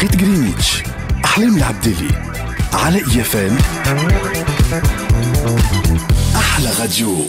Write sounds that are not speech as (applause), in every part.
توقيت غرينيتش أحلام العبدلي على إيفان أحلى غاديو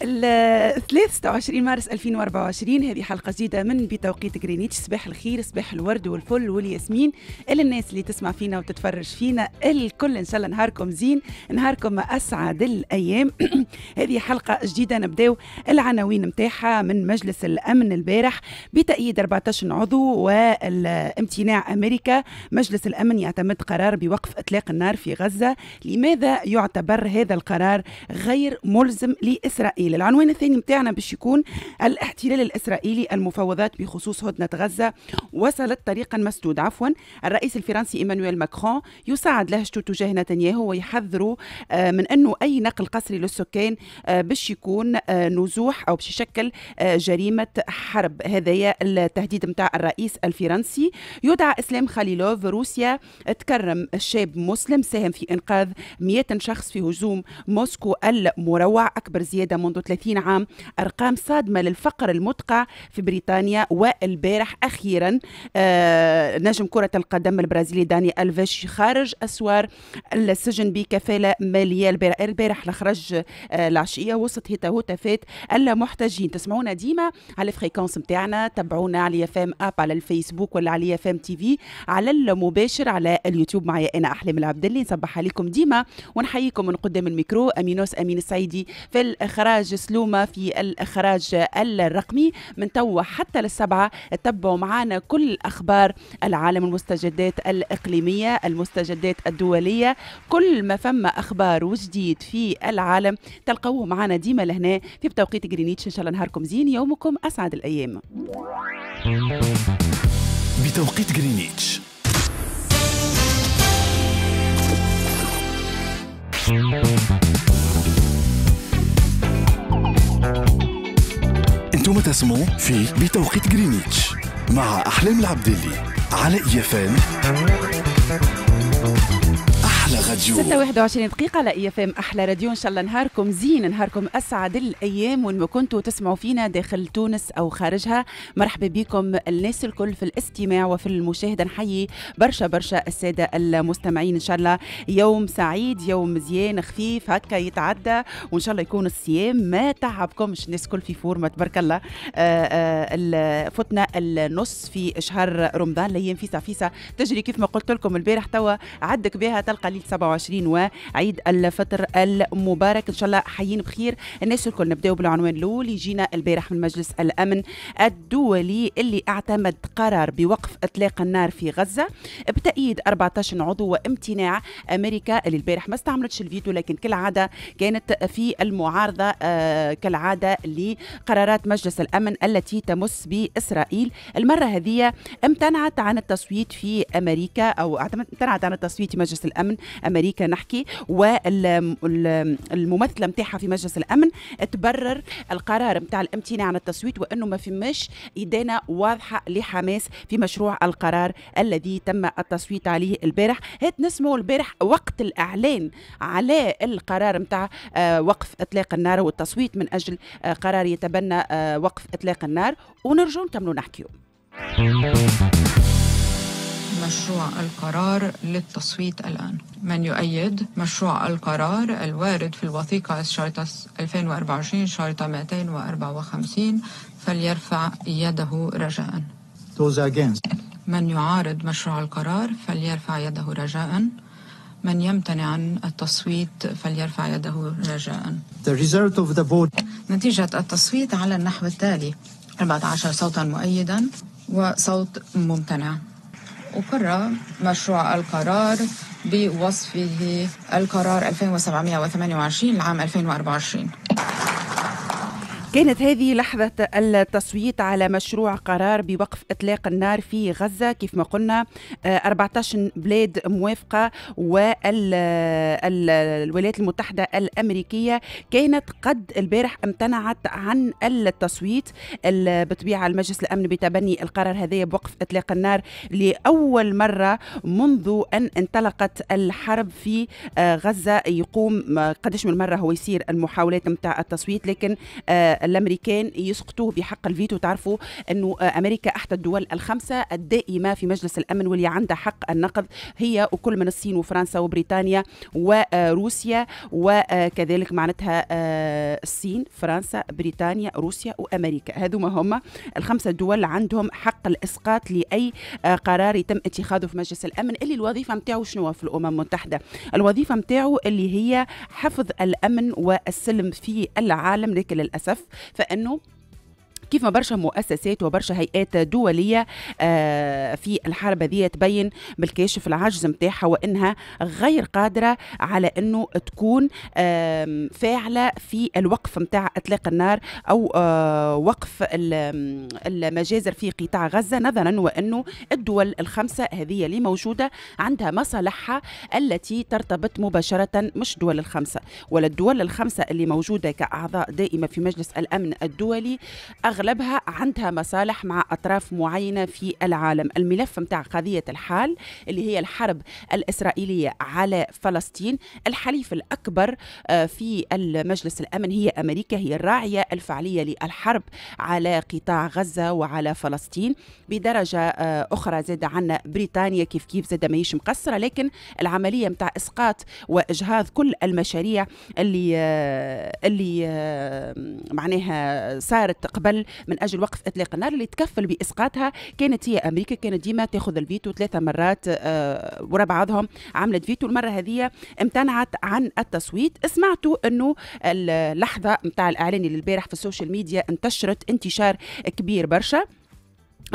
23 مارس 2024 هذه حلقة جديدة من بتوقيت جرينيتش صباح الخير صباح الورد والفل والياسمين للناس اللي تسمع فينا وتتفرج فينا الكل إن شاء الله نهاركم زين نهاركم أسعد الأيام (clears throat) هذه حلقة جديدة نبداو العناوين نتاعها من مجلس الأمن البارح بتأييد 14 عضو والامتناع أمريكا مجلس الأمن يعتمد قرار بوقف إطلاق النار في غزة لماذا يعتبر هذا القرار غير ملزم لإسرائيل الاسرائيلي العنوان الثاني بتاعنا باش يكون الاحتلال الإسرائيلي المفاوضات بخصوص هدنة غزة وصلت طريقا مسدود عفوا الرئيس الفرنسي إيمانويل ماكرون يساعد لهجته تجاه نتنياهو ويحذره آه، من أنه أي نقل قسري للسكان آه، باش يكون آه، نزوح أو باش يشكل جريمة حرب هذايا التهديد نتاع الرئيس الفرنسي يدعى إسلام خليلوف روسيا تكرم شاب مسلم ساهم في إنقاذ 100 شخص في هجوم موسكو المروع أكبر زيادة منذ 31 عام أرقام صادمة للفقر المدقع في بريطانيا والبارح أخيرا آه، نجم كرة القدم البرازيلي داني ألفيش خارج أسوار السجن بكفالة مالية البارح لخرج العشية آه، وسط هتافات المحتجين تسمعونا ديما على الفريكونس نتاعنا تابعونا على فام اب على الفيسبوك ولا على فام تي في على المباشر على اليوتيوب معي انا احلام العبدلي نصبح عليكم ديما ونحييكم من قدام الميكرو امينوس امين السعيدي في الاخراج برنامج سلومة في الإخراج الرقمي من توا حتى للسبعة تتبعوا معنا كل أخبار العالم المستجدات الإقليمية المستجدات الدولية كل ما فما أخبار وجديد في العالم تلقوه معنا ديما لهنا في بتوقيت جرينيتش إن شاء الله نهاركم زين يومكم أسعد الأيام بتوقيت جرينتش Thank you. أنتم تسمعوا في بتوقيت غرينيتش مع أحلام العبدلي على ام احلى راديو 26 دقيقة على اي اف ام احلى راديو ان شاء الله نهاركم زين نهاركم اسعد الايام وين ما كنتوا تسمعوا فينا داخل تونس او خارجها مرحبا بكم الناس الكل في الاستماع وفي المشاهدة نحيي برشا برشا السادة المستمعين ان شاء الله يوم سعيد يوم مزيان خفيف هكا يتعدى وان شاء الله يكون الصيام ما تعبكمش الناس الكل في فورمة تبارك الله آه، آه، فتنا النص في شهر رمضان الايام فيسا فيسا تجري كيف ما قلت لكم البارح توا عدك بها تلقى مواليد 27 وعيد الفطر المبارك ان شاء الله حيين بخير الناس الكل نبداو بالعنوان الاول يجينا البارح من مجلس الامن الدولي اللي اعتمد قرار بوقف اطلاق النار في غزه بتأييد 14 عضو وامتناع امريكا اللي البارح ما استعملتش الفيتو لكن كالعاده كانت في المعارضه آه، كالعاده لقرارات مجلس الامن التي تمس باسرائيل المره هذه امتنعت عن التصويت في امريكا او امتنعت عن التصويت في مجلس الامن امريكا نحكي والممثله نتاعها في مجلس الامن تبرر القرار نتاع الامتناع عن التصويت وانه ما فماش ايدينا واضحه لحماس في مشروع القرار الذي تم التصويت عليه البارح هات نسمعوا البارح وقت الاعلان على القرار نتاع آه، وقف اطلاق النار والتصويت من اجل آه، قرار يتبنى آه، وقف اطلاق النار ونرجو نكملوا نحكيو مشروع القرار للتصويت الآن من يؤيد مشروع القرار الوارد في الوثيقة الشريطة 2024 شريطة 254 فليرفع يده رجاء من يعارض مشروع القرار فليرفع يده رجاء من يمتنع عن التصويت فليرفع يده رجاء نتيجة التصويت على النحو التالي 14 صوتا مؤيدا وصوت ممتنع أقر مشروع القرار بوصفه القرار 2728 لعام 2024 كانت هذه لحظة التصويت على مشروع قرار بوقف إطلاق النار في غزة كيف ما قلنا 14 آه، بلاد موافقة والولايات المتحدة الأمريكية كانت قد البارح امتنعت عن التصويت بطبيعة المجلس الأمن بتبني القرار هذا بوقف إطلاق النار لأول مرة منذ أن انطلقت الحرب في آه، غزة يقوم قدش من مرة هو يصير المحاولات متاع التصويت لكن آه، الامريكان يسقطوه بحق الفيتو تعرفوا انه امريكا احدى الدول الخمسه الدائمه في مجلس الامن واللي عندها حق النقد هي وكل من الصين وفرنسا وبريطانيا وروسيا وكذلك معناتها آه، الصين فرنسا بريطانيا روسيا وامريكا هذوما هما الخمسه دول عندهم حق الاسقاط لاي آه، قرار يتم اتخاذه في مجلس الامن اللي الوظيفه نتاعو شنو في الامم المتحده الوظيفه نتاعو اللي هي حفظ الامن والسلم في العالم لكن للاسف فانه كيف ما برشا مؤسسات وبرشا هيئات دوليه آه، في الحرب هذه تبين بالكاشف العجز نتاعها وانها غير قادره على انه تكون فاعله في الوقف نتاع اطلاق النار او آه، وقف المجازر في قطاع غزه نظرا وانه الدول الخمسه هذه اللي موجوده عندها مصالحها التي ترتبط مباشره مش دول الخمسه ولا الدول الخمسه اللي موجوده كاعضاء دائمه في مجلس الامن الدولي أغلبها عندها مصالح مع أطراف معينة في العالم الملف متاع قضية الحال اللي هي الحرب الإسرائيلية على فلسطين الحليف الأكبر آه، في المجلس الأمن هي أمريكا هي الراعية الفعلية للحرب على قطاع غزة وعلى فلسطين بدرجة آه، أخرى زاد عنا بريطانيا كيف كيف زاد ماهيش مقصرة لكن العملية متاع إسقاط وإجهاض كل المشاريع اللي آه، اللي معناها صارت قبل من اجل وقف اطلاق النار اللي تكفل باسقاطها كانت هي امريكا كانت ديما تاخذ الفيتو ثلاثه مرات آه، ورا بعضهم عملت فيتو المره هذه امتنعت عن التصويت سمعتوا انه اللحظه نتاع الاعلان اللي البارح في السوشيال ميديا انتشرت انتشار كبير برشا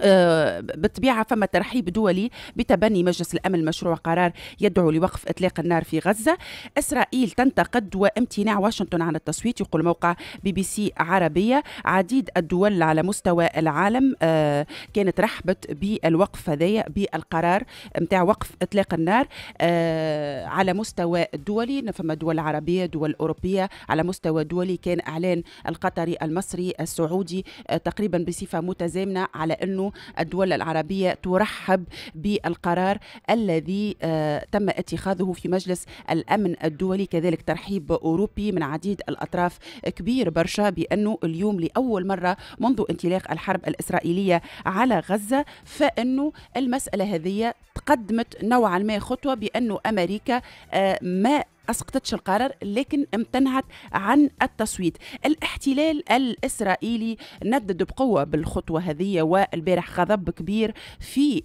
آه، بالطبيعه فما ترحيب دولي بتبني مجلس الامن مشروع قرار يدعو لوقف اطلاق النار في غزه اسرائيل تنتقد وامتناع واشنطن عن التصويت يقول موقع بي بي سي عربيه عديد الدول على مستوى العالم آه، كانت رحبت بالوقف هذايا بالقرار متاع وقف اطلاق النار آه، على مستوى دولي فما دول عربيه دول اوروبيه على مستوى دولي كان اعلان القطري المصري السعودي تقريبا بصفه متزامنه على انه الدول العربية ترحب بالقرار الذي آه، تم اتخاذه في مجلس الأمن الدولي كذلك ترحيب أوروبي من عديد الأطراف كبير برشا بأنه اليوم لأول مرة منذ انطلاق الحرب الإسرائيلية على غزة فإنه المسألة هذه تقدمت نوعا ما خطوة بأنه أمريكا آه، ما أسقطتش القرار لكن امتنعت عن التصويت الاحتلال الإسرائيلي ندد بقوة بالخطوة هذه والبارح غضب كبير في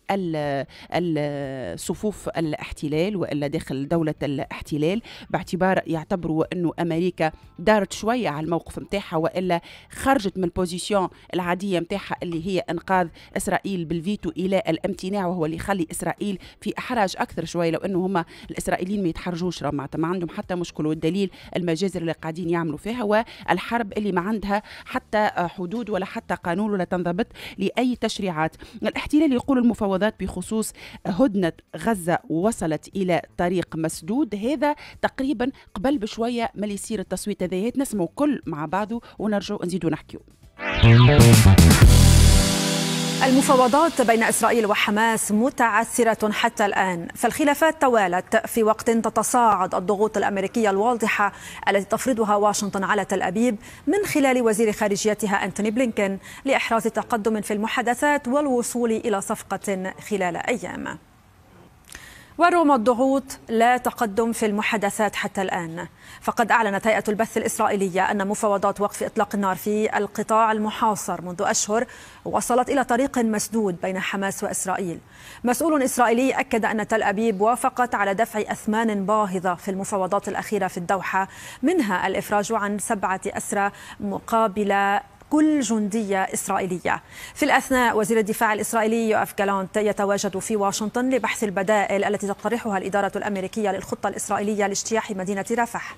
الصفوف الاحتلال والا داخل دولة الاحتلال باعتبار يعتبروا أنه أمريكا دارت شوية على الموقف نتاعها وإلا خرجت من البوزيسيون العادية نتاعها اللي هي إنقاذ إسرائيل بالفيتو إلى الامتناع وهو اللي يخلي إسرائيل في إحراج أكثر شوية لو أنه هما الإسرائيليين ما يتحرجوش معناتها عندهم حتى مشكل والدليل المجازر اللي قاعدين يعملوا فيها والحرب اللي ما عندها حتى حدود ولا حتى قانون ولا تنضبط لاي تشريعات الاحتلال يقول المفاوضات بخصوص هدنه غزه وصلت الى طريق مسدود هذا تقريبا قبل بشويه ما يصير التصويت هذا نسمعوا كل مع بعضه ونرجعوا نزيدوا نحكيو المفاوضات بين اسرائيل وحماس متعثره حتى الان فالخلافات توالت في وقت تتصاعد الضغوط الامريكيه الواضحه التي تفرضها واشنطن على تل ابيب من خلال وزير خارجيتها انتوني بلينكن لاحراز تقدم في المحادثات والوصول الى صفقه خلال ايام ورغم الضغوط لا تقدم في المحادثات حتى الآن فقد أعلنت هيئة البث الإسرائيلية أن مفاوضات وقف إطلاق النار في القطاع المحاصر منذ أشهر وصلت إلى طريق مسدود بين حماس وإسرائيل مسؤول إسرائيلي أكد أن تل أبيب وافقت على دفع أثمان باهظة في المفاوضات الأخيرة في الدوحة منها الإفراج عن سبعة أسرى مقابل كل جندية إسرائيلية في الأثناء وزير الدفاع الإسرائيلي يوف جالانت يتواجد في واشنطن لبحث البدائل التي تقترحها الإدارة الأمريكية للخطة الإسرائيلية لاجتياح مدينة رفح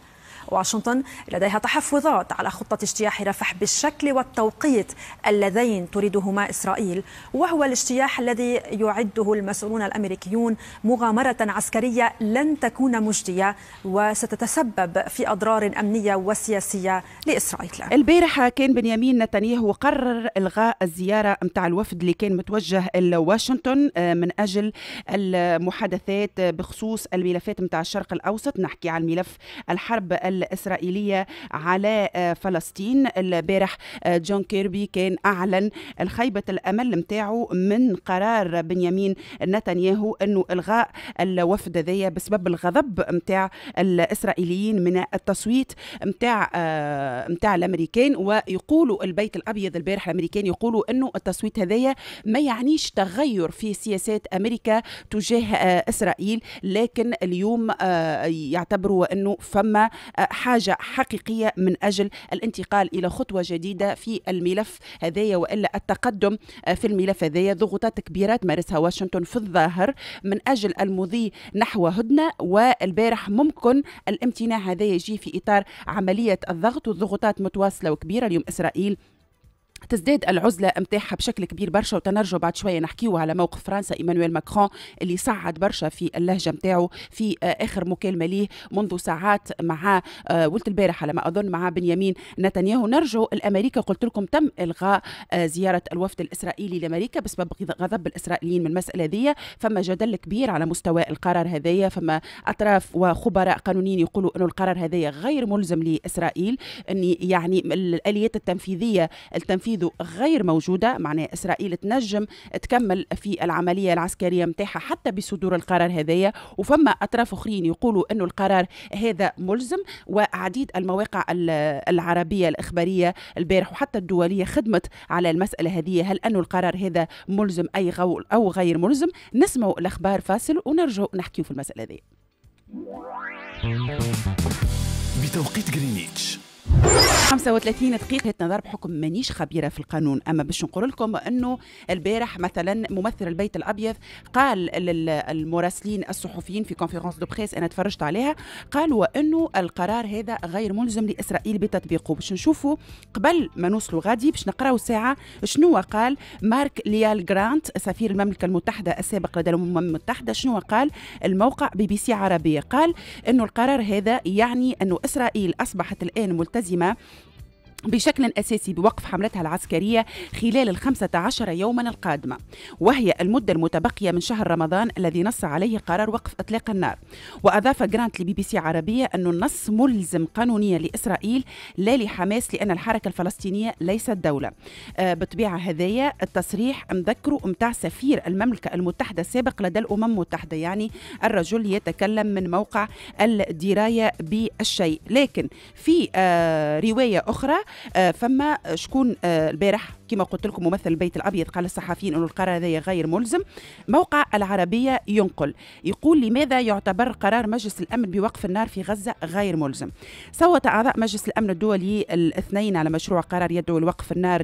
واشنطن لديها تحفظات على خطة اجتياح رفح بالشكل والتوقيت اللذين تريدهما إسرائيل وهو الاجتياح الذي يعده المسؤولون الأمريكيون مغامرة عسكرية لن تكون مجدية وستتسبب في أضرار أمنية وسياسية لإسرائيل البارحة كان بنيامين نتنياهو قرر إلغاء الزيارة متاع الوفد اللي كان متوجه لواشنطن آه، من أجل المحادثات بخصوص الملفات متاع الشرق الأوسط نحكي عن ملف الحرب الإسرائيلية على آه، فلسطين البارح آه، جون كيربي كان أعلن الخيبة الأمل متاعه من قرار بنيامين نتنياهو أنه إلغاء الوفد ذي بسبب الغضب متاع الإسرائيليين من التصويت متاع آه، متاع الأمريكان ويقولوا البيت الأبيض البارح الأمريكان يقولوا أنه التصويت هذايا ما يعنيش تغير في سياسات أمريكا تجاه إسرائيل لكن اليوم يعتبروا أنه فما حاجه حقيقيه من اجل الانتقال الى خطوه جديده في الملف هذايا والا التقدم في الملف هذايا ضغوطات كبيره تمارسها واشنطن في الظاهر من اجل المضي نحو هدنه والبارح ممكن الامتناع هذا يجي في اطار عمليه الضغط والضغوطات متواصله وكبيره اليوم اسرائيل تزداد العزله متاعها بشكل كبير برشا وتنرجو بعد شويه نحكيو على موقف فرنسا ايمانويل ماكرون اللي صعد برشا في اللهجه متاعه في آه، اخر مكالمه ليه منذ ساعات مع ولت آه، البارح على ما اظن مع بنيامين نتنياهو نرجو الامريكا قلت لكم تم الغاء آه، زياره الوفد الاسرائيلي لامريكا بسبب غضب الاسرائيليين من المساله ذي فما جدل كبير على مستوى القرار هذايا فما اطراف وخبراء قانونيين يقولوا انه القرار هذايا غير ملزم لاسرائيل ان يعني الاليات التنفيذيه التنفيذ تنفيذه غير موجوده معناها اسرائيل تنجم تكمل في العمليه العسكريه نتاعها حتى بصدور القرار هذايا وفما اطراف اخرين يقولوا انه القرار هذا ملزم وعديد المواقع العربيه الاخباريه البارح وحتى الدوليه خدمت على المساله هذه هل انه القرار هذا ملزم اي او غير ملزم نسمعوا الاخبار فاصل ونرجعوا نحكيو في المساله هذه بتوقيت غرينيتش 35 دقيقة نظر بحكم مانيش خبيرة في القانون أما باش نقول لكم أنه البارح مثلا ممثل البيت الأبيض قال للمراسلين الصحفيين في كونفيرونس دو بريس أنا تفرجت عليها قال وأنه القرار هذا غير ملزم لإسرائيل بتطبيقه باش نشوفوا قبل ما نوصلوا غادي باش نقراوا ساعة شنو قال مارك ليال جرانت سفير المملكة المتحدة السابق لدى الأمم المتحدة شنو قال الموقع بي بي سي عربية قال أنه القرار هذا يعني أنه إسرائيل أصبحت الآن ملتزمة Zima. بشكل أساسي بوقف حملتها العسكرية خلال الخمسة عشر يوما القادمة وهي المدة المتبقية من شهر رمضان الذي نص عليه قرار وقف إطلاق النار وأضاف جرانت لبي بي سي عربية أن النص ملزم قانونيا لإسرائيل لا لحماس لأن الحركة الفلسطينية ليست دولة آه بطبيعة هذايا التصريح مذكره متاع سفير المملكة المتحدة السابق لدى الأمم المتحدة يعني الرجل يتكلم من موقع الدراية بالشيء لكن في آه رواية أخرى آه، فما شكون آه، البارح كما قلت لكم ممثل البيت الابيض قال الصحفيين انه القرار هذا غير ملزم موقع العربيه ينقل يقول لماذا يعتبر قرار مجلس الامن بوقف النار في غزه غير ملزم صوت اعضاء مجلس الامن الدولي الاثنين على مشروع قرار يدعو لوقف النار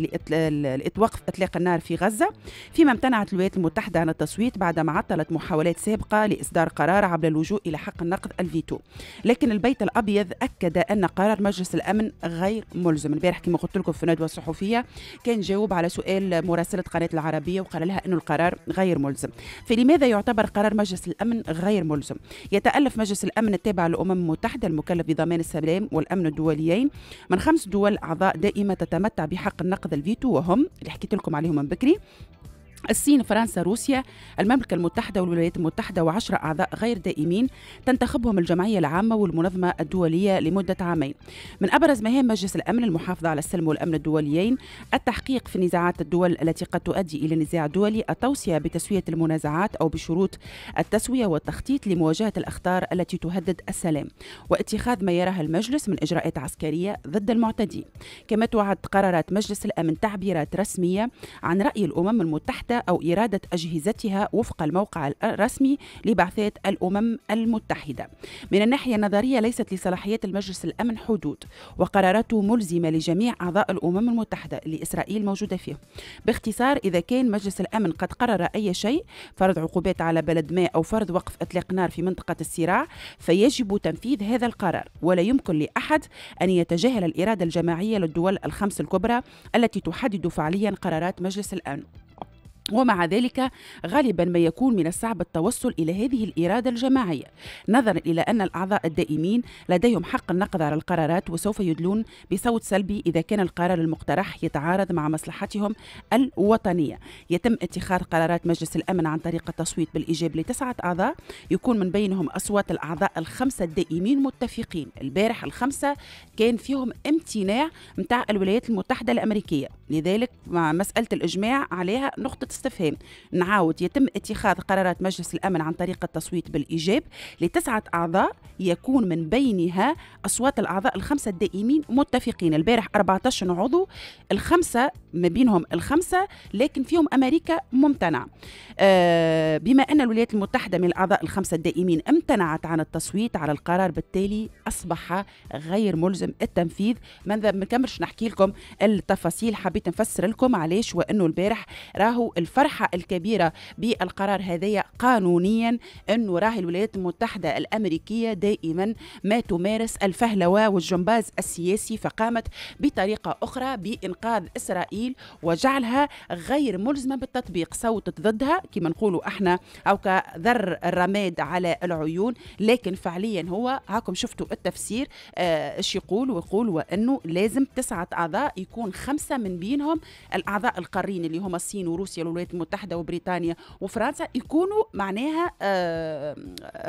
لوقف اطلاق النار في غزه فيما امتنعت الولايات المتحده عن التصويت بعدما عطلت محاولات سابقه لاصدار قرار عبر اللجوء الى حق النقد الفيتو لكن البيت الابيض اكد ان قرار مجلس الامن غير ملزم البارح كما قلت لكم في ندوه صحفيه كان جواب جاوب على سؤال مراسلة قناة العربية وقال لها أن القرار غير ملزم فلماذا يعتبر قرار مجلس الأمن غير ملزم يتألف مجلس الأمن التابع للأمم المتحدة المكلف بضمان السلام والأمن الدوليين من خمس دول أعضاء دائمة تتمتع بحق النقد الفيتو وهم اللي حكيت لكم عليهم من بكري الصين فرنسا روسيا المملكة المتحدة والولايات المتحدة وعشرة أعضاء غير دائمين تنتخبهم الجمعية العامة والمنظمة الدولية لمدة عامين من أبرز مهام مجلس الأمن المحافظة على السلم والأمن الدوليين التحقيق في نزاعات الدول التي قد تؤدي إلى نزاع دولي التوصية بتسوية المنازعات أو بشروط التسوية والتخطيط لمواجهة الأخطار التي تهدد السلام واتخاذ ما يراها المجلس من إجراءات عسكرية ضد المعتدين كما توعد قرارات مجلس الأمن تعبيرات رسمية عن رأي الأمم المتحدة إحدى أو إرادة أجهزتها وفق الموقع الرسمي لبعثات الأمم المتحدة من الناحية النظرية ليست لصلاحيات المجلس الأمن حدود وقراراته ملزمة لجميع أعضاء الأمم المتحدة اللي إسرائيل موجودة فيه باختصار إذا كان مجلس الأمن قد قرر أي شيء فرض عقوبات على بلد ما أو فرض وقف إطلاق نار في منطقة الصراع فيجب تنفيذ هذا القرار ولا يمكن لأحد أن يتجاهل الإرادة الجماعية للدول الخمس الكبرى التي تحدد فعليا قرارات مجلس الأمن ومع ذلك غالبا ما يكون من الصعب التوصل الى هذه الاراده الجماعيه نظرا الى ان الاعضاء الدائمين لديهم حق النقد على القرارات وسوف يدلون بصوت سلبي اذا كان القرار المقترح يتعارض مع مصلحتهم الوطنيه يتم اتخاذ قرارات مجلس الامن عن طريق التصويت بالايجاب لتسعه اعضاء يكون من بينهم اصوات الاعضاء الخمسه الدائمين متفقين البارح الخمسه كان فيهم امتناع متاع الولايات المتحده الامريكيه لذلك مع مساله الاجماع عليها نقطه استفهام نعاود يتم اتخاذ قرارات مجلس الأمن عن طريق التصويت بالإيجاب لتسعة أعضاء يكون من بينها أصوات الأعضاء الخمسة الدائمين متفقين البارح 14 عضو الخمسة ما بينهم الخمسة لكن فيهم أمريكا ممتنع آه، بما أن الولايات المتحدة من الأعضاء الخمسة الدائمين امتنعت عن التصويت على القرار بالتالي أصبح غير ملزم التنفيذ ما نكملش نحكي لكم التفاصيل حبيت نفسر لكم علاش وأنه البارح راهو الفرحه الكبيره بالقرار هذايا قانونيا انه راهي الولايات المتحده الامريكيه دائما ما تمارس الفهلوه والجمباز السياسي فقامت بطريقه اخرى بانقاذ اسرائيل وجعلها غير ملزمه بالتطبيق صوتت ضدها كما نقولوا احنا او كذر الرماد على العيون لكن فعليا هو هاكم شفتوا التفسير اش آه، يقول ويقول وانه لازم تسعه اعضاء يكون خمسه من بينهم الاعضاء القارين اللي هما الصين وروسيا والولايات الولايات المتحده وبريطانيا وفرنسا يكونوا معناها آه،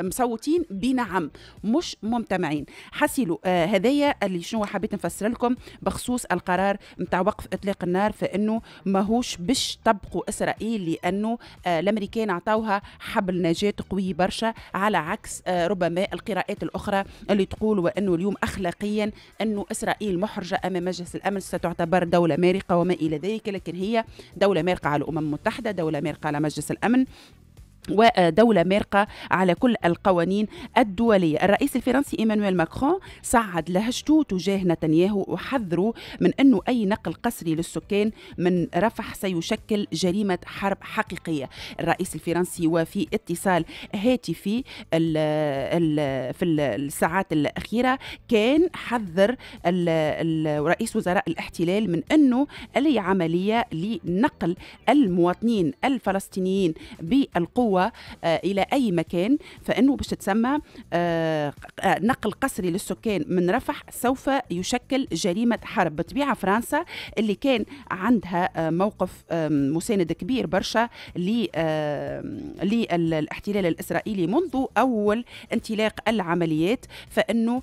مصوتين بنعم مش ممتمعين حسيلوا آه، هذايا اللي شنو حبيت نفسر لكم بخصوص القرار نتاع وقف اطلاق النار فانه ماهوش باش طبقوا اسرائيل لانه آه، الامريكان عطاوها حبل نجاه قوي برشا على عكس ربما القراءات الاخرى اللي تقول وانه اليوم اخلاقيا انه اسرائيل محرجه امام مجلس الامن ستعتبر دوله مارقه وما الى ذلك لكن هي دوله مارقه على الامم المتحده دوله مرقه على مجلس الامن ودولة مارقة على كل القوانين الدولية الرئيس الفرنسي إيمانويل ماكرون صعد لهجته تجاه نتنياهو وحذره من أنه أي نقل قسري للسكان من رفح سيشكل جريمة حرب حقيقية الرئيس الفرنسي وفي اتصال هاتفي ال ال في الساعات الأخيرة كان حذر رئيس وزراء الاحتلال من أنه أي عملية لنقل المواطنين الفلسطينيين بالقوة آه، الى اي مكان فانه باش تسمى آه، آه، نقل قسري للسكان من رفح سوف يشكل جريمه حرب بطبيعه فرنسا اللي كان عندها موقف مساند كبير برشا للاحتلال الاسرائيلي منذ اول انطلاق العمليات فانه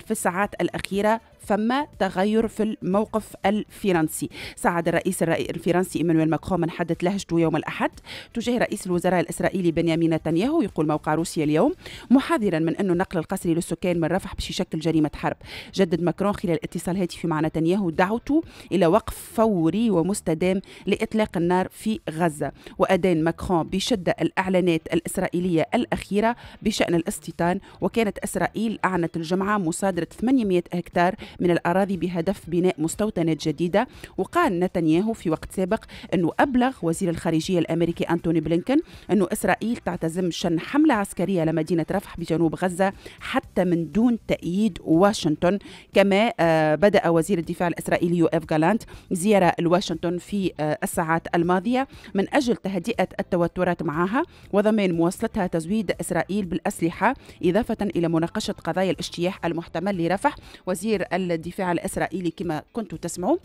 في الساعات الاخيره فما تغير في الموقف الفرنسي ساعد الرئيس الفرنسي إيمانويل ماكرون من حدث لهجته يوم الأحد تجاه رئيس الوزراء الإسرائيلي بنيامين نتنياهو يقول موقع روسيا اليوم محذرا من أنه النقل القسري للسكان من رفح باش يشكل جريمة حرب جدد ماكرون خلال اتصال هاتفي مع نتنياهو دعوته إلى وقف فوري ومستدام لإطلاق النار في غزة وأدان ماكرون بشدة الإعلانات الإسرائيلية الأخيرة بشأن الاستيطان وكانت إسرائيل أعلنت الجمعة مصادرة 800 هكتار من الأراضي بهدف بناء مستوطنات جديدة وقال نتنياهو في وقت سابق أنه أبلغ وزير الخارجية الأمريكي أنتوني بلينكن أنه إسرائيل تعتزم شن حملة عسكرية لمدينة رفح بجنوب غزة حتى من دون تأييد واشنطن كما آه، بدأ وزير الدفاع الإسرائيلي إف جالانت زيارة لواشنطن في آه، الساعات الماضية من أجل تهدئة التوترات معها وضمان مواصلتها تزويد إسرائيل بالأسلحة إضافة إلى مناقشة قضايا الاجتياح المحتمل لرفح وزير الدفاع الإسرائيلي كما كنت تسمعوا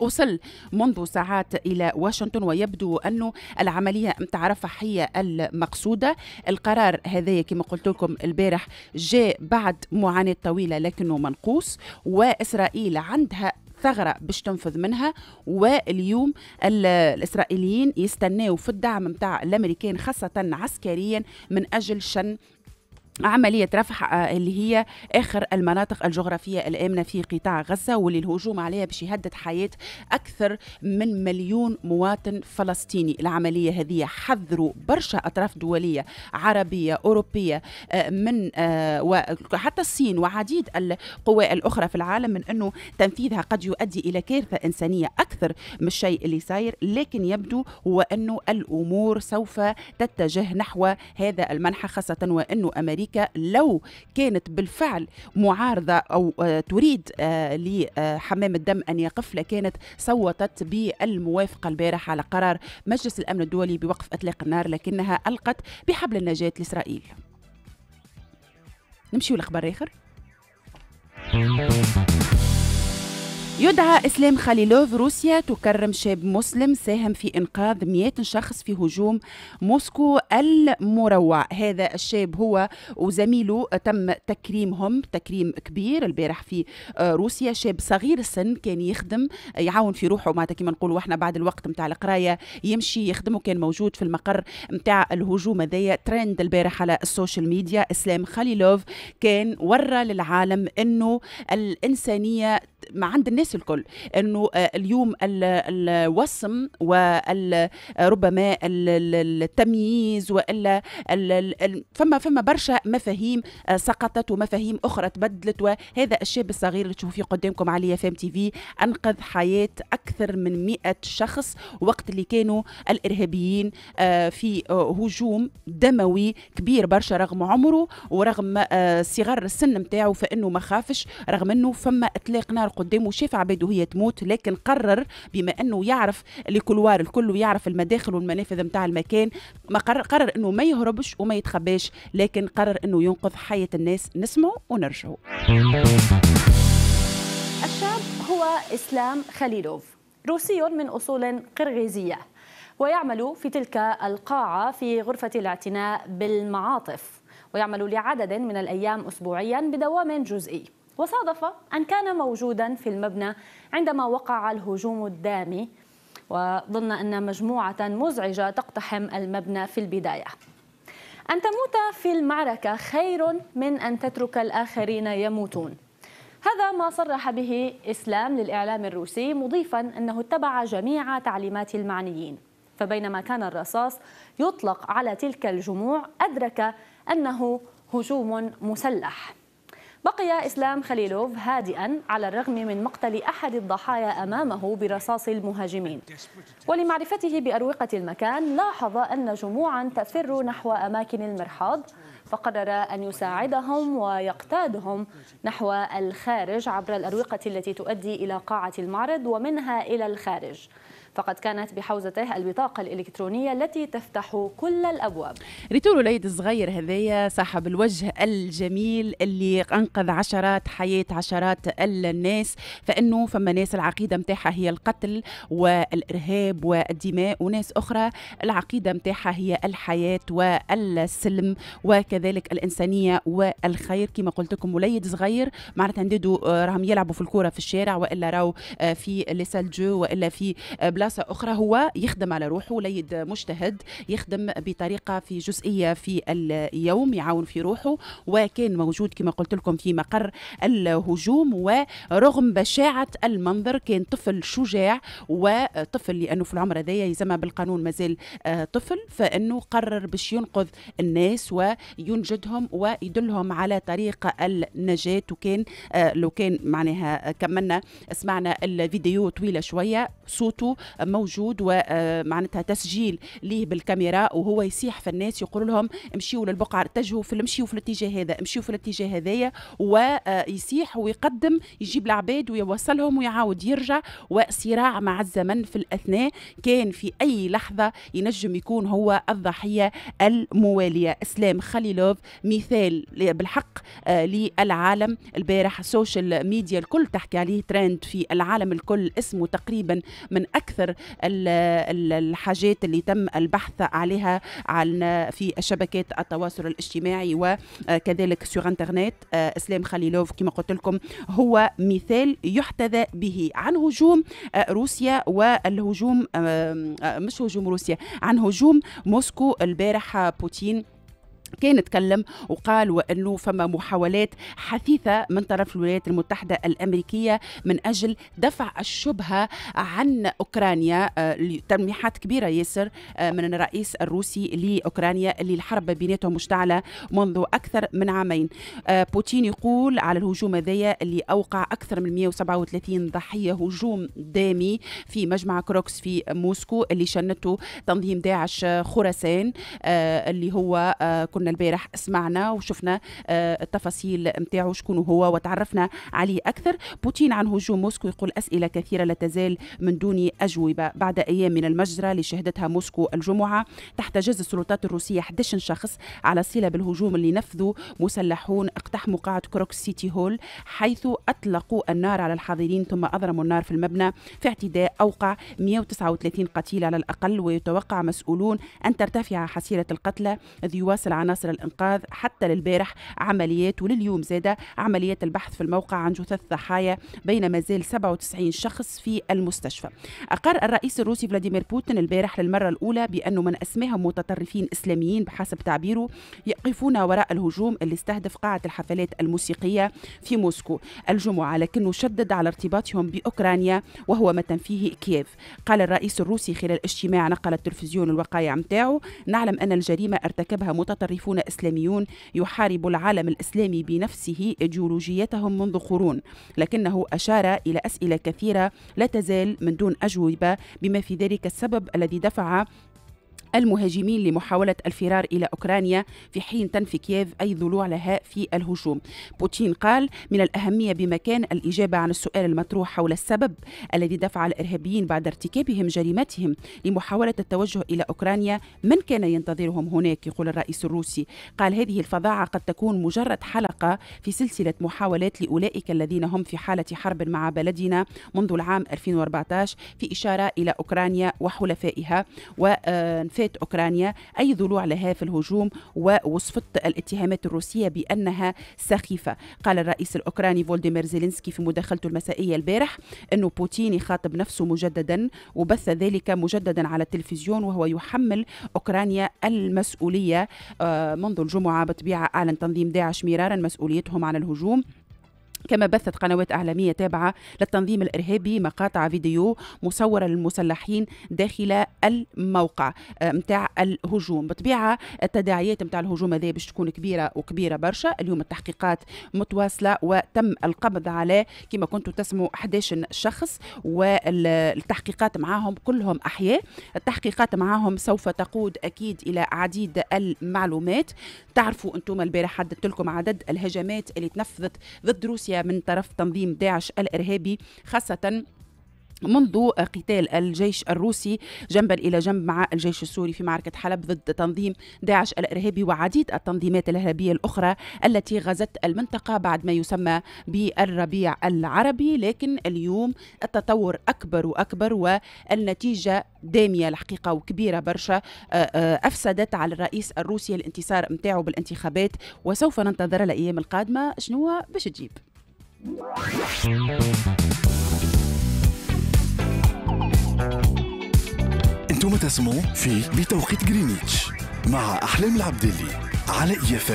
وصل منذ ساعات إلى واشنطن ويبدو أنه العملية متاع رفح هي المقصودة القرار هذا كما قلت لكم البارح جاء بعد معاناة طويلة لكنه منقوص وإسرائيل عندها ثغرة باش تنفذ منها واليوم الإسرائيليين يستناو في الدعم متاع الأمريكان خاصة عسكريا من أجل شن عملية رفح آه، اللي هي آخر المناطق الجغرافية الآمنة في قطاع غزة واللي الهجوم عليها باش يهدد حياة أكثر من مليون مواطن فلسطيني العملية هذه حذروا برشا أطراف دولية عربية أوروبية آه، من آه، وحتى الصين وعديد القوى الأخرى في العالم من أنه تنفيذها قد يؤدي إلى كارثة إنسانية أكثر من الشيء اللي صاير لكن يبدو هو أنه الأمور سوف تتجه نحو هذا المنحى خاصة وأنه أمريكا ذلك لو كانت بالفعل معارضة أو آه، تريد آه، لحمام الدم أن يقف لكانت صوتت بالموافقة البارحه على قرار مجلس الأمن الدولي بوقف إطلاق النار لكنها ألقت بحبل النجاة لإسرائيل نمشي لخبر آخر يدعى اسلام خليلوف روسيا تكرم شاب مسلم ساهم في انقاذ مئات شخص في هجوم موسكو المروع هذا الشاب هو وزميله تم تكريمهم تكريم كبير البارح في آه، روسيا شاب صغير السن كان يخدم يعاون في روحه معناتها كما نقولوا احنا بعد الوقت نتاع القرايه يمشي يخدم وكان موجود في المقر نتاع الهجوم هذايا ترند البارح على السوشيال ميديا اسلام خليلوف كان ورى للعالم انه الانسانيه ما عند الناس الكل انه آه، اليوم الوسم وربما آه، التمييز والا فما فما برشا مفاهيم آه، سقطت ومفاهيم اخرى تبدلت وهذا الشاب الصغير اللي تشوفيه قدامكم على فام تي في انقذ حياه اكثر من 100 شخص وقت اللي كانوا الارهابيين في هجوم دموي كبير برشا رغم عمره ورغم صغر السن نتاعو فانه ما خافش رغم انه فما اطلاق نار قدامه شاف عباده هي تموت لكن قرر بما انه يعرف الكلوار الكل ويعرف المداخل والمنافذ نتاع المكان ما قرر, قرر انه ما يهربش وما يتخباش لكن قرر انه ينقذ حياه الناس نسمعوا ونرجعوا الشاب هو اسلام خليلوف روسي من اصول قرغيزيه ويعمل في تلك القاعه في غرفه الاعتناء بالمعاطف ويعمل لعدد من الايام اسبوعيا بدوام جزئي وصادف أن كان موجودا في المبنى عندما وقع الهجوم الدامي وظن أن مجموعة مزعجة تقتحم المبنى في البداية أن تموت في المعركة خير من أن تترك الآخرين يموتون هذا ما صرح به إسلام للإعلام الروسي مضيفا أنه اتبع جميع تعليمات المعنيين فبينما كان الرصاص يطلق على تلك الجموع أدرك أنه هجوم مسلح بقي إسلام خليلوف هادئا على الرغم من مقتل أحد الضحايا أمامه برصاص المهاجمين ولمعرفته بأروقة المكان لاحظ أن جموعا تفر نحو أماكن المرحاض فقرر أن يساعدهم ويقتادهم نحو الخارج عبر الأروقة التي تؤدي إلى قاعة المعرض ومنها إلى الخارج فقد كانت بحوزته البطاقة الإلكترونية التي تفتح كل الأبواب ريتور وليد الصغير هذايا صاحب الوجه الجميل اللي أنقذ عشرات حياة عشرات الناس فإنه فما ناس العقيدة متاحة هي القتل والإرهاب والدماء وناس أخرى العقيدة متاحة هي الحياة والسلم وكذلك الإنسانية والخير كما قلت لكم وليد صغير معناتها نديدو آه، راهم يلعبوا في الكورة في الشارع وإلا راو آه، في لي جو وإلا في بلا آه، بلاصه اخرى هو يخدم على روحه وليد مجتهد يخدم بطريقه في جزئيه في اليوم يعاون في روحه وكان موجود كما قلت لكم في مقر الهجوم ورغم بشاعه المنظر كان طفل شجاع وطفل لانه في العمر هذايا يسمى بالقانون مازال آه، طفل فانه قرر باش ينقذ الناس وينجدهم ويدلهم على طريق النجاه وكان آه، لو كان معناها كملنا سمعنا الفيديو طويله شويه صوته موجود ومعناتها آه، تسجيل ليه بالكاميرا وهو يسيح في الناس يقول لهم امشيوا للبقعه اتجهوا في امشيوا في الاتجاه هذا امشيوا في الاتجاه هذايا ويسيح آه، ويقدم يجيب العباد ويوصلهم ويعاود يرجع وصراع مع الزمن في الاثناء كان في اي لحظه ينجم يكون هو الضحيه المواليه اسلام خليلوف مثال بالحق آه، للعالم البارح السوشيال ميديا الكل تحكي عليه ترند في العالم الكل اسمه تقريبا من اكثر اكثر الحاجات اللي تم البحث عليها عن في شبكات التواصل الاجتماعي وكذلك سيغ انترنت آه، اسلام خليلوف كما قلت لكم هو مثال يحتذى به عن هجوم آه، روسيا والهجوم آه، مش هجوم روسيا عن هجوم موسكو البارحه بوتين كان تكلم وقال وانه فما محاولات حثيثه من طرف الولايات المتحده الامريكيه من اجل دفع الشبهه عن اوكرانيا آه، تلميحات كبيره ياسر آه، من الرئيس الروسي لاوكرانيا اللي الحرب بيناتهم مشتعله منذ اكثر من عامين آه، بوتين يقول على الهجوم هذايا اللي اوقع اكثر من 137 ضحيه هجوم دامي في مجمع كروكس في موسكو اللي شنته تنظيم داعش خراسان اللي هو كنا البارح سمعنا وشفنا آه، التفاصيل نتاعو شكون هو وتعرفنا عليه اكثر بوتين عن هجوم موسكو يقول اسئله كثيره لا تزال من دون اجوبه بعد ايام من المجزره اللي شهدتها موسكو الجمعه تحتجز السلطات الروسيه 11 شخص على صله بالهجوم اللي نفذوا مسلحون اقتحموا قاعه كروك سيتي هول حيث اطلقوا النار على الحاضرين ثم اضرموا النار في المبنى في اعتداء اوقع 139 قتيل على الاقل ويتوقع مسؤولون ان ترتفع حصيله القتلى ذي يواصل عن عناصر الإنقاذ حتى للبارح عمليات ولليوم زادة عمليات البحث في الموقع عن جثث ضحايا بين ما زال 97 شخص في المستشفى أقر الرئيس الروسي فلاديمير بوتين البارح للمرة الأولى بأنه من أسماهم متطرفين إسلاميين بحسب تعبيره يقفون وراء الهجوم اللي استهدف قاعة الحفلات الموسيقية في موسكو الجمعة لكنه شدد على ارتباطهم بأوكرانيا وهو ما تنفيه كييف قال الرئيس الروسي خلال اجتماع نقل التلفزيون الوقاية نتاعو نعلم أن الجريمة ارتكبها متطرف محارفون إسلاميون يحارب العالم الإسلامي بنفسه إيديولوجيتهم منذ قرون لكنه أشار إلى أسئلة كثيرة لا تزال من دون أجوبة بما في ذلك السبب الذي دفع المهاجمين لمحاولة الفرار إلى أوكرانيا في حين تنفي كييف أي ضلوع لها في الهجوم بوتين قال من الأهمية بمكان الإجابة عن السؤال المطروح حول السبب الذي دفع الإرهابيين بعد ارتكابهم جريمتهم لمحاولة التوجه إلى أوكرانيا من كان ينتظرهم هناك يقول الرئيس الروسي قال هذه الفظاعة قد تكون مجرد حلقة في سلسلة محاولات لأولئك الذين هم في حالة حرب مع بلدنا منذ العام 2014 في إشارة إلى أوكرانيا وحلفائها و آه، وفاة أوكرانيا أي ضلوع لها في الهجوم ووصفت الاتهامات الروسية بأنها سخيفة قال الرئيس الأوكراني فولديمير زيلينسكي في مداخلته المسائية البارح أنه بوتين يخاطب نفسه مجددا وبث ذلك مجددا على التلفزيون وهو يحمل أوكرانيا المسؤولية آه، منذ الجمعة بطبيعة أعلن تنظيم داعش مرارا مسؤوليتهم عن الهجوم كما بثت قنوات اعلاميه تابعه للتنظيم الارهابي مقاطع فيديو مصوره للمسلحين داخل الموقع نتاع آه، الهجوم بطبيعه التداعيات نتاع الهجوم هذه باش تكون كبيره وكبيره برشا اليوم التحقيقات متواصله وتم القبض على كما كنتوا تسمو 11 شخص والتحقيقات معاهم كلهم احياء التحقيقات معاهم سوف تقود اكيد الى عديد المعلومات تعرفوا انتم البارح حددت لكم عدد الهجمات اللي تنفذت ضد روسيا روسيا من طرف تنظيم داعش الارهابي خاصه منذ قتال الجيش الروسي جنبا الى جنب مع الجيش السوري في معركه حلب ضد تنظيم داعش الارهابي وعديد التنظيمات الارهابيه الاخرى التي غزت المنطقه بعد ما يسمى بالربيع العربي لكن اليوم التطور اكبر واكبر والنتيجه داميه الحقيقه وكبيره برشا آه، آه، افسدت على الرئيس الروسي الانتصار نتاعو بالانتخابات وسوف ننتظر الايام القادمه شنو باش تجيب انتم تسمعوا في بتوقيت جرينتش مع احلام العبدلي على اي اف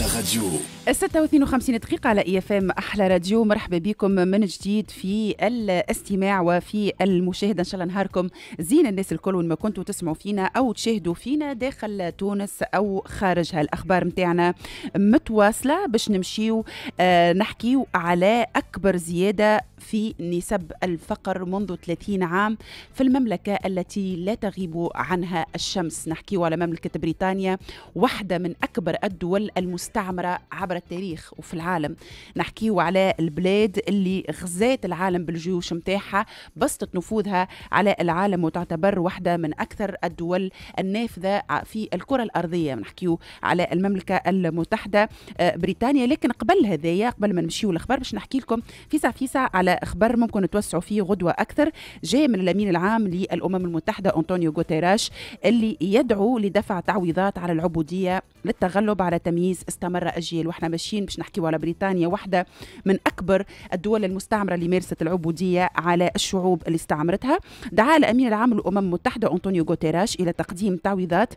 أحلى راديو 56 دقيقة على اي اف ام احلى راديو مرحبا بكم من جديد في الاستماع وفي المشاهدة ان شاء الله نهاركم زين الناس الكل وين ما كنتوا تسمعوا فينا او تشاهدوا فينا داخل تونس او خارجها الاخبار نتاعنا متواصلة باش نمشيو آه، نحكيو على اكبر زيادة في نسب الفقر منذ 30 عام في المملكة التي لا تغيب عنها الشمس نحكيو على مملكة بريطانيا واحدة من اكبر الدول المستقبل مستعمرة عبر التاريخ وفي العالم نحكيو على البلاد اللي غزات العالم بالجيوش متاحة بسطت نفوذها على العالم وتعتبر واحدة من أكثر الدول النافذة في الكرة الأرضية نحكيه على المملكة المتحدة آه، بريطانيا لكن قبل هذايا قبل ما نمشيو الأخبار باش نحكي لكم فيسع فيسع على أخبار ممكن توسعوا فيه غدوة أكثر جاي من الأمين العام للأمم المتحدة أنطونيو غوتيراش اللي يدعو لدفع تعويضات على العبودية للتغلب على تمييز مستمرة أجيال وإحنا ماشيين باش نحكيو على بريطانيا واحدة من أكبر الدول المستعمرة اللي مارست العبودية على الشعوب اللي استعمرتها دعا الأمين العام للأمم المتحدة أنطونيو غوتيراش إلى تقديم تعويضات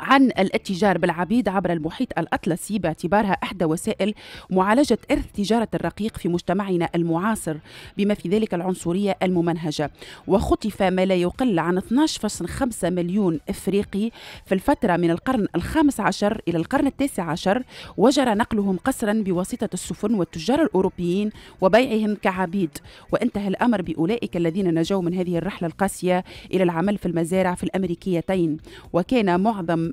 عن الاتجار بالعبيد عبر المحيط الأطلسي باعتبارها إحدى وسائل معالجة إرث تجارة الرقيق في مجتمعنا المعاصر بما في ذلك العنصرية الممنهجة وخطف ما لا يقل عن 12.5 مليون إفريقي في الفترة من القرن الخامس عشر إلى القرن التاسع عشر وجرى نقلهم قسرا بواسطة السفن والتجار الأوروبيين وبيعهم كعبيد وانتهى الأمر بأولئك الذين نجوا من هذه الرحلة القاسية إلى العمل في المزارع في الأمريكيتين وكان معظم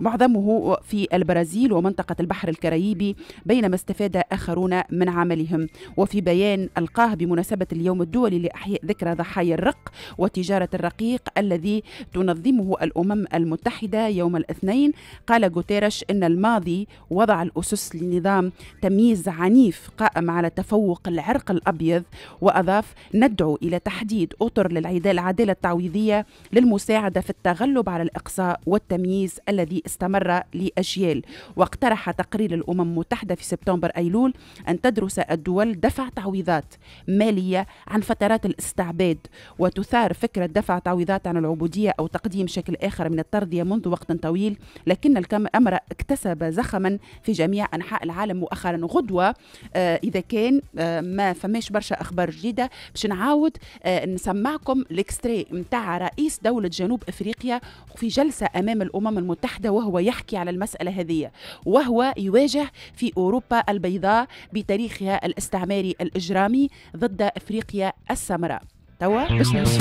معظمه في البرازيل ومنطقة البحر الكاريبي بينما استفاد آخرون من عملهم وفي بيان ألقاه بمناسبة اليوم الدولي لأحياء ذكرى ضحايا الرق وتجارة الرقيق الذي تنظمه الأمم المتحدة يوم الاثنين قال غوتيرش إن الماضي وضع الأسس لنظام تمييز عنيف قائم على تفوق العرق الأبيض وأضاف ندعو إلى تحديد أطر للعدالة التعويضية للمساعدة في التغلب على الإقصاء والتمييز التمييز الذي استمر لأجيال واقترح تقرير الأمم المتحدة في سبتمبر أيلول أن تدرس الدول دفع تعويضات مالية عن فترات الاستعباد وتثار فكرة دفع تعويضات عن العبودية أو تقديم شكل آخر من الترضية منذ وقت طويل لكن الأمر اكتسب زخما في جميع أنحاء العالم مؤخرا غدوة آه، إذا كان آه، ما فماش برشا أخبار جديدة باش نعاود آه، نسمعكم الاكستري متاع رئيس دولة جنوب أفريقيا في جلسة أمام الأمم المتحدة وهو يحكي على المسألة هذه وهو يواجه في أوروبا البيضاء بتاريخها الاستعماري الإجرامي ضد أفريقيا السمراء توا باش نمشي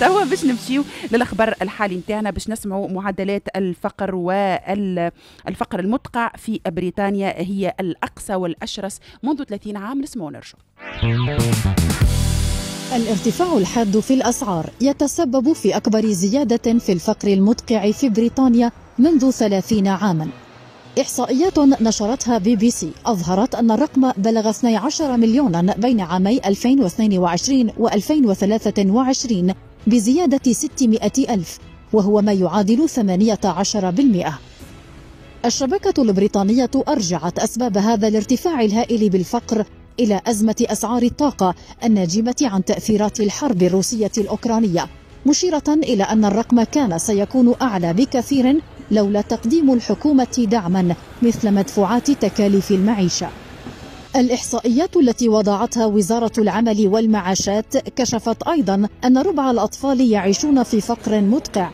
توا باش نمشيو للاخبار الحالي نتاعنا باش نسمعوا معدلات الفقر والفقر المدقع في بريطانيا هي الاقصى والاشرس منذ 30 عام نسمعوا نرجو الارتفاع الحاد في الأسعار يتسبب في أكبر زيادة في الفقر المدقع في بريطانيا منذ 30 عاماً إحصائيات نشرتها بي بي سي أظهرت أن الرقم بلغ 12 مليونا بين عامي 2022 و 2023 بزيادة 600 ألف وهو ما يعادل 18% الشبكة البريطانية أرجعت أسباب هذا الارتفاع الهائل بالفقر إلى أزمة أسعار الطاقة الناجمة عن تأثيرات الحرب الروسية الأوكرانية مشيرة إلى أن الرقم كان سيكون أعلى بكثير لولا تقديم الحكومة دعما مثل مدفوعات تكاليف المعيشة الإحصائيات التي وضعتها وزارة العمل والمعاشات كشفت أيضا أن ربع الأطفال يعيشون في فقر مدقع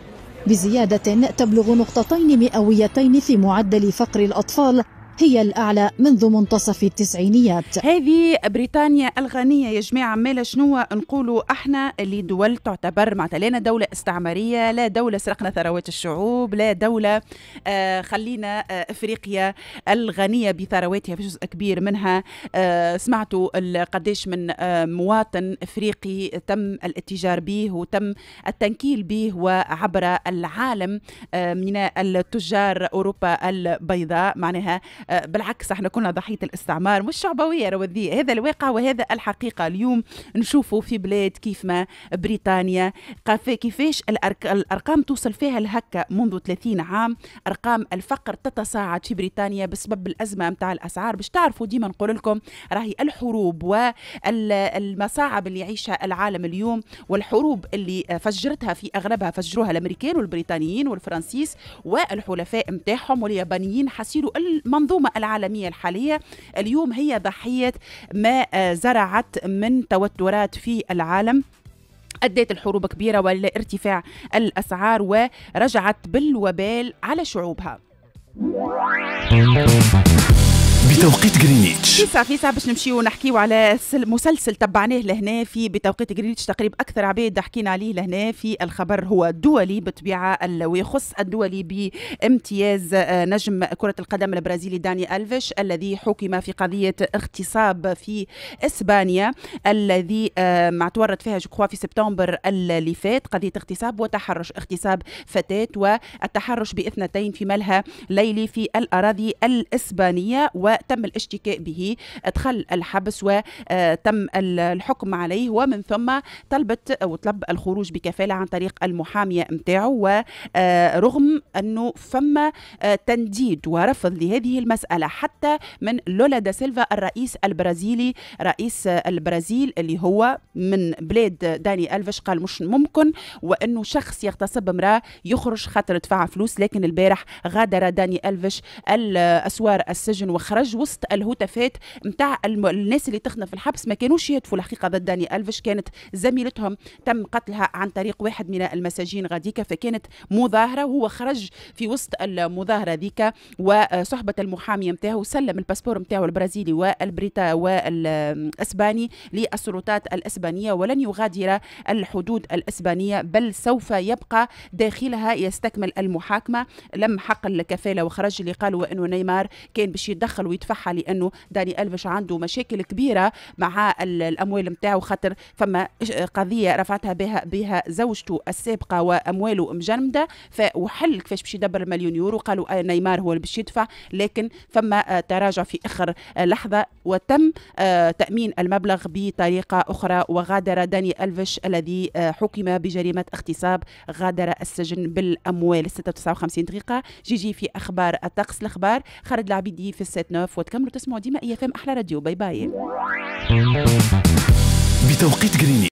بزيادة تبلغ نقطتين مئويتين في معدل فقر الأطفال هي الأعلى منذ منتصف التسعينيات هذه بريطانيا الغنية يا جماعة مالا شنو نقولوا احنا اللي دول تعتبر معناتها لا دولة استعمارية لا دولة سرقنا ثروات الشعوب لا دولة آه خلينا آه افريقيا الغنية بثرواتها في جزء كبير منها آه سمعتوا قديش من آه مواطن افريقي تم الاتجار به وتم التنكيل به وعبر العالم آه من التجار اوروبا البيضاء معناها آه، بالعكس احنا كنا ضحيه الاستعمار مش شعبويه روذيه هذا الواقع وهذا الحقيقه اليوم نشوفه في بلاد كيف ما بريطانيا كيفاش الارقام توصل فيها الهكه منذ 30 عام ارقام الفقر تتصاعد في بريطانيا بسبب الازمه نتاع الاسعار باش تعرفوا ديما نقول لكم راهي الحروب والمصاعب اللي يعيشها العالم اليوم والحروب اللي فجرتها في اغلبها فجروها الامريكان والبريطانيين والفرنسيس والحلفاء نتاعهم واليابانيين حصيلوا المنظومه المنظومة العالمية الحالية اليوم هي ضحية ما آه، زرعت من توترات في العالم أديت الحروب كبيرة والارتفاع الأسعار ورجعت بالوبال على شعوبها بتوقيت غرينتش في فيسا باش نمشيو نحكيو على مسلسل تبعناه لهنا في بتوقيت جرينيتش تقريبا اكثر عباد حكينا عليه لهنا في الخبر هو دولي بالطبيعه ويخص الدولي بامتياز آه، نجم كره القدم البرازيلي داني الفيش الذي حكم في قضيه اغتصاب في اسبانيا الذي آه، مع تورط فيها جو في سبتمبر اللي فات قضيه اغتصاب وتحرش اغتصاب فتاه والتحرش باثنتين في ملهى ليلي في الاراضي الاسبانيه و وتم الاشتكاء به دخل الحبس وتم الحكم عليه ومن ثم طلبت أو طلب الخروج بكفالة عن طريق المحامية نتاعو ورغم آه، أنه فما آه، تنديد ورفض لهذه المسألة حتى من لولا دا سيلفا الرئيس البرازيلي رئيس البرازيل اللي هو من بلاد داني ألفش قال مش ممكن وأنه شخص يغتصب امرأة يخرج خاطر دفع فلوس لكن البارح غادر داني ألفش الأسوار السجن وخرج خرج وسط الهتافات نتاع الناس اللي تخدم في الحبس ما كانوش يهتفوا الحقيقه ضد داني الفش كانت زميلتهم تم قتلها عن طريق واحد من المساجين غاديكا فكانت مظاهره وهو خرج في وسط المظاهره ذيك وصحبه المحامي نتاعو سلم الباسبور نتاعو البرازيلي والبريتا والاسباني للسلطات الاسبانيه ولن يغادر الحدود الاسبانيه بل سوف يبقى داخلها يستكمل المحاكمه لم حق الكفاله وخرج اللي قالوا انه نيمار كان باش يدخل ويدفعها لانه داني الفش عنده مشاكل كبيره مع الاموال نتاعو خاطر فما قضيه رفعتها بها بها زوجته السابقه وامواله مجمده فوحل كيفاش باش يدبر مليون يورو قالوا آه، نيمار هو اللي باش يدفع لكن فما آه، تراجع في اخر آه، لحظه وتم تامين المبلغ بطريقه اخرى وغادر داني الفش الذي حكم بجريمه اغتصاب غادر السجن بالاموال 56 دقيقه جيجي جي في اخبار الطقس الاخبار خالد العبيدي في السات الاف وتكملوا تسمعوا ديما اي اف ام احلى راديو باي باي بتوقيت جريني